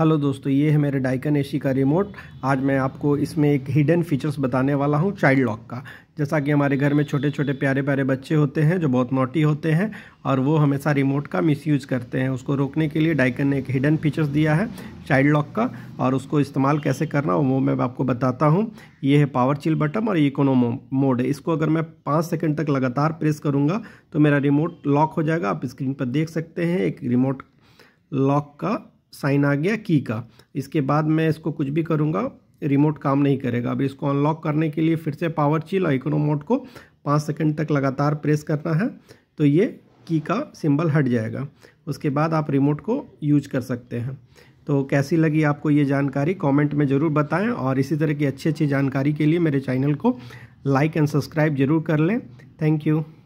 hello दोस्तों ये है मेरे डाइकन एशी का रिमोट आज मैं आपको इसमें एक हिडन फीचर्स बताने वाला हूँ चाइल्ड लॉक का जैसा कि हमारे घर में छोटे छोटे प्यारे प्यारे बच्चे होते हैं जो बहुत नोटी होते हैं और वो हमेशा रिमोट का मिसयूज करते हैं उसको रोकने के लिए डाइकन ने एक हिडन फीचर्स दिया है चाइल्ड लॉक का और उसको इस्तेमाल कैसे करना वो मैं आपको बताता हूँ ये है पावर चिल बटन और इकोनो मोड इसको अगर मैं पाँच सेकेंड तक लगातार प्रेस करूँगा तो मेरा रिमोट लॉक हो जाएगा आप स्क्रीन पर देख सकते हैं एक रिमोट लॉक का साइन आ गया की का इसके बाद मैं इसको कुछ भी करूँगा रिमोट काम नहीं करेगा अभी इसको अनलॉक करने के लिए फिर से पावर चील और इकोनोमोट मोड को पाँच सेकंड तक लगातार प्रेस करना है तो ये की का सिंबल हट जाएगा उसके बाद आप रिमोट को यूज कर सकते हैं तो कैसी लगी आपको ये जानकारी कमेंट में ज़रूर बताएं और इसी तरह की अच्छी अच्छी जानकारी के लिए मेरे चैनल को लाइक एंड सब्सक्राइब जरूर कर लें थैंक यू